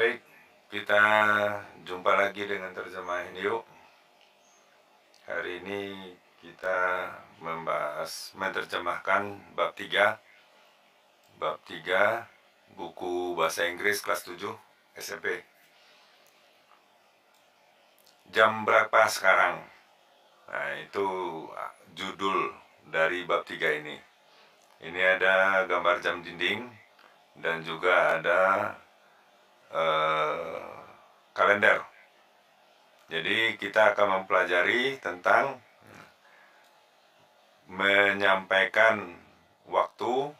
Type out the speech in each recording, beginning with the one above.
Baik, kita jumpa lagi dengan terjemah ini yuk. Hari ini kita membahas menerjemahkan bab 3 bab 3 buku bahasa Inggris kelas 7 SMP. Jam berapa sekarang? Nah, itu judul dari bab 3 ini. Ini ada gambar jam dinding dan juga ada Eh, kalender. Jadi kita akan mempelajari tentang menyampaikan waktu,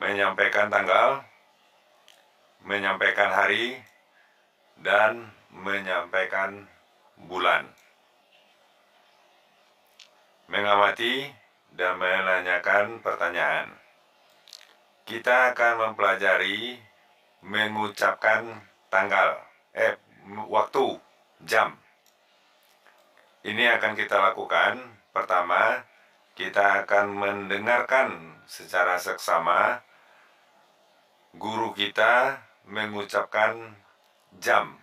menyampaikan tanggal, menyampaikan hari, dan menyampaikan bulan. Mengamati dan menanyakan pertanyaan. Kita akan mempelajari mengucapkan tanggal, eh waktu, jam. Ini akan kita lakukan. Pertama, kita akan mendengarkan secara seksama guru kita mengucapkan jam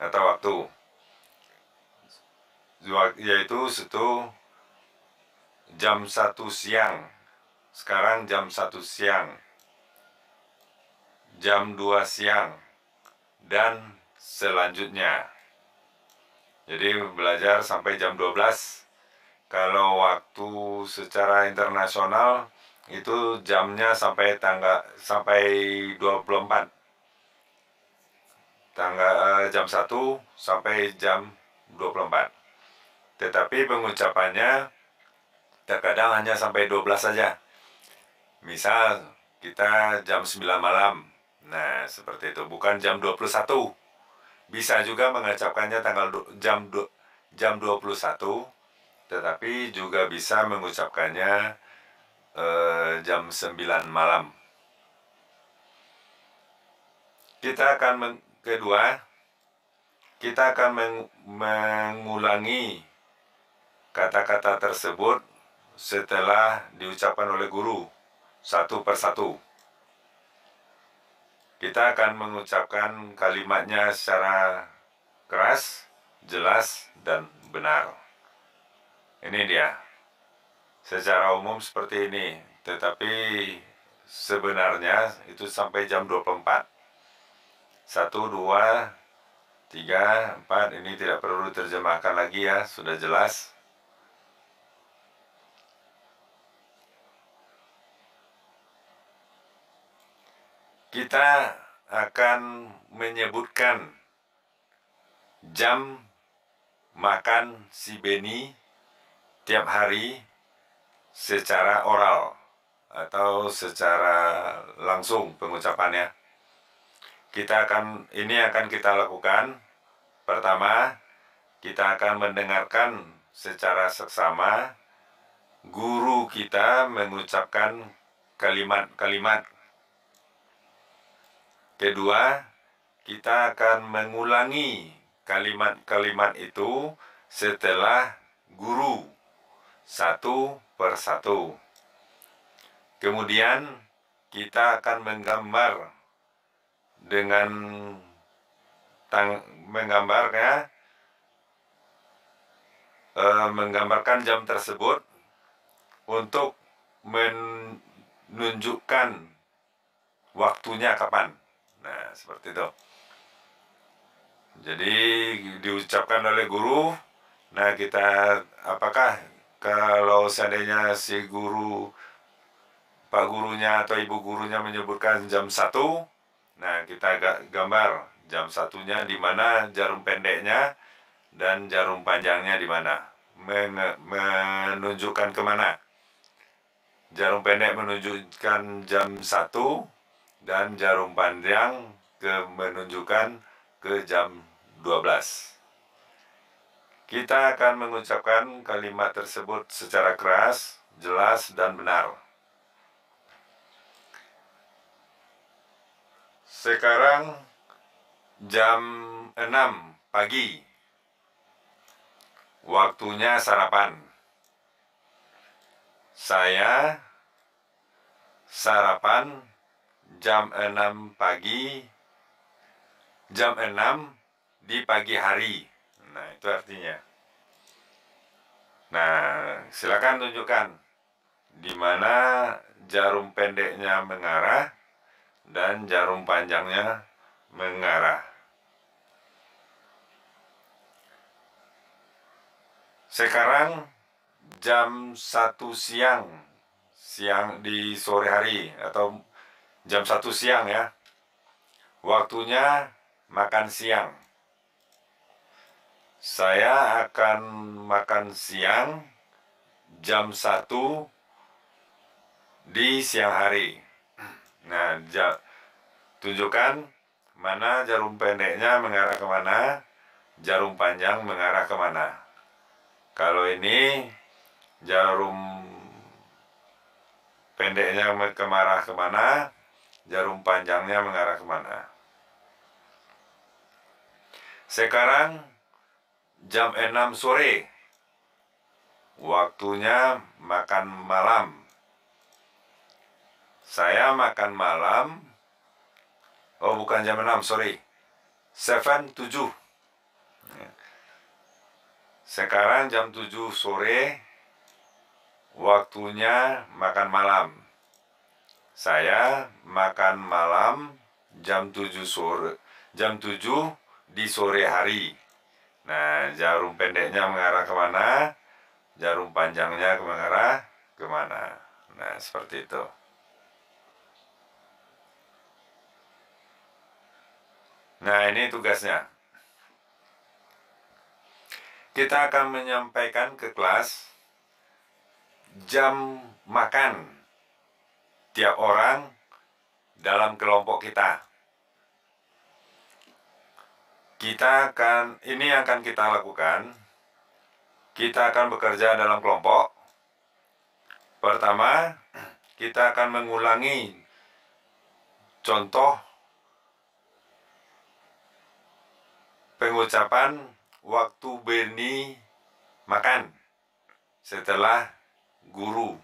atau waktu yaitu situ jam satu siang sekarang jam satu siang jam 2 siang dan selanjutnya. Jadi belajar sampai jam 12. Kalau waktu secara internasional itu jamnya sampai tangga sampai 24. Tangga eh, jam 1 sampai jam 24. Tetapi pengucapannya terkadang hanya sampai 12 saja. Misal kita jam 9 malam Nah, seperti itu. Bukan jam 21. Bisa juga mengucapkannya tanggal jam jam 21, tetapi juga bisa mengucapkannya eh, jam 9 malam. Kita akan kedua kita akan meng, mengulangi kata-kata tersebut setelah diucapkan oleh guru satu persatu kita akan mengucapkan kalimatnya secara keras, jelas, dan benar. Ini dia. Secara umum seperti ini, tetapi sebenarnya itu sampai jam 24. Satu, dua, tiga, empat. ini tidak perlu diterjemahkan lagi ya, sudah jelas. kita akan menyebutkan jam makan si Beni tiap hari secara oral atau secara langsung pengucapannya. Kita akan ini akan kita lakukan. Pertama, kita akan mendengarkan secara seksama guru kita mengucapkan kalimat-kalimat Kedua, kita akan mengulangi kalimat-kalimat itu setelah guru satu per satu. Kemudian kita akan menggambar dengan tang menggambarnya e, menggambarkan jam tersebut untuk menunjukkan waktunya kapan seperti itu jadi diucapkan oleh guru nah kita apakah kalau seandainya si guru pak gurunya atau ibu gurunya menyebutkan jam satu nah kita agak gambar jam satunya di mana jarum pendeknya dan jarum panjangnya di mana Men menunjukkan kemana jarum pendek menunjukkan jam satu dan jarum panjang ke menunjukkan ke jam 12. Kita akan mengucapkan kalimat tersebut secara keras, jelas, dan benar. Sekarang jam 6 pagi. Waktunya sarapan. Saya sarapan jam 6 pagi jam 6 di pagi hari nah itu artinya nah silakan tunjukkan di mana jarum pendeknya mengarah dan jarum panjangnya mengarah sekarang jam 1 siang siang di sore hari atau jam 1 siang ya waktunya makan siang. Saya akan makan siang jam 1 di siang hari. Nah, ja, tunjukkan mana jarum pendeknya mengarah kemana, jarum panjang mengarah kemana. Kalau ini jarum pendeknya kemarah kemana, jarum panjangnya mengarah kemana. Sekarang jam 6 sore. Waktunya makan malam. Saya makan malam. Oh, bukan jam 6, sorry. 7, 7. Sekarang jam 7 sore. Waktunya makan malam. Saya makan malam jam 7 sore. Jam 7 sore di sore hari. Nah, jarum pendeknya mengarah kemana? Jarum panjangnya mengarah kemana? Nah, seperti itu. Nah, ini tugasnya. Kita akan menyampaikan ke kelas jam makan tiap orang dalam kelompok kita kita akan ini yang akan kita lakukan kita akan bekerja dalam kelompok pertama kita akan mengulangi contoh pengucapan waktu Beni makan setelah guru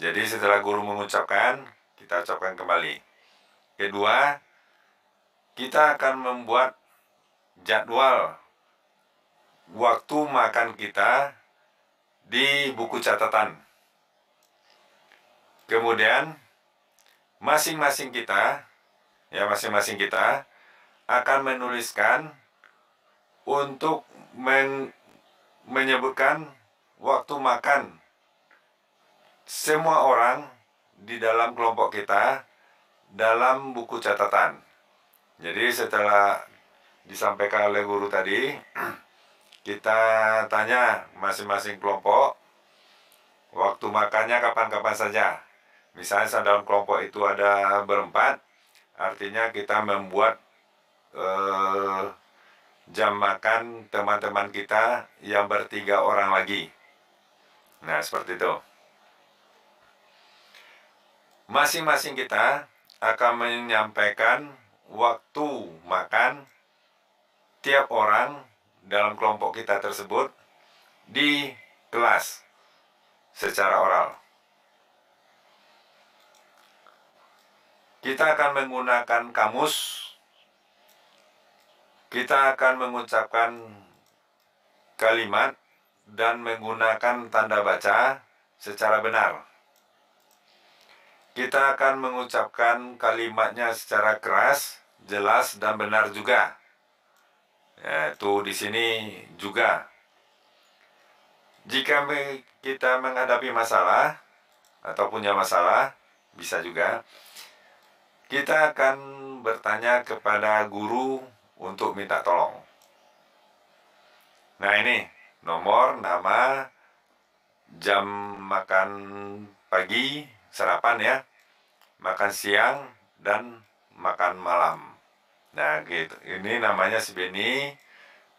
jadi setelah guru mengucapkan kita ucapkan kembali kedua kita akan membuat jadwal waktu makan kita di buku catatan. Kemudian masing-masing kita ya masing-masing kita akan menuliskan untuk men menyebutkan waktu makan semua orang di dalam kelompok kita dalam buku catatan. Jadi setelah disampaikan oleh guru tadi kita tanya masing-masing kelompok waktu makannya kapan-kapan saja misalnya dalam kelompok itu ada berempat artinya kita membuat eh, jam makan teman-teman kita yang bertiga orang lagi nah seperti itu masing-masing kita akan menyampaikan waktu makan tiap orang dalam kelompok kita tersebut di kelas secara oral. Kita akan menggunakan kamus, kita akan mengucapkan kalimat dan menggunakan tanda baca secara benar. Kita akan mengucapkan kalimatnya secara keras, jelas, dan benar juga. Ya, tuh di sini juga. Jika kita menghadapi masalah atau punya masalah, bisa juga kita akan bertanya kepada guru untuk minta tolong. Nah, ini nomor, nama, jam makan pagi, sarapan ya, makan siang, dan makan malam. Nah gitu, ini namanya si Beni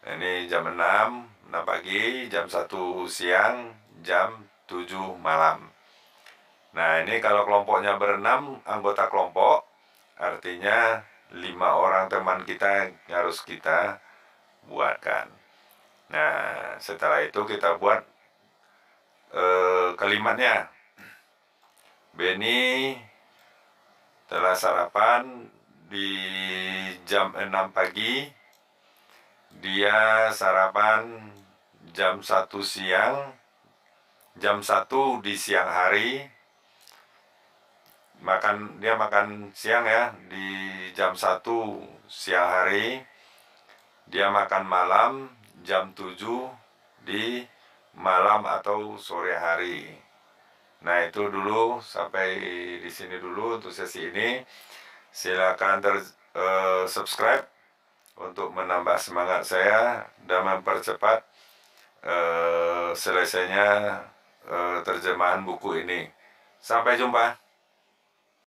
Ini jam 6, 6 pagi, jam 1 siang, jam 7 malam Nah ini kalau kelompoknya berenam anggota kelompok Artinya 5 orang teman kita harus kita buatkan Nah setelah itu kita buat eh, kalimatnya Beni telah sarapan di jam 6 pagi dia sarapan jam 1 siang jam 1 di siang hari makan dia makan siang ya di jam 1 siang hari dia makan malam jam 7 di malam atau sore hari nah itu dulu sampai di sini dulu untuk sesi ini Silakan ter uh, subscribe untuk menambah semangat saya dan mempercepat uh, selesainya uh, terjemahan buku ini. Sampai jumpa.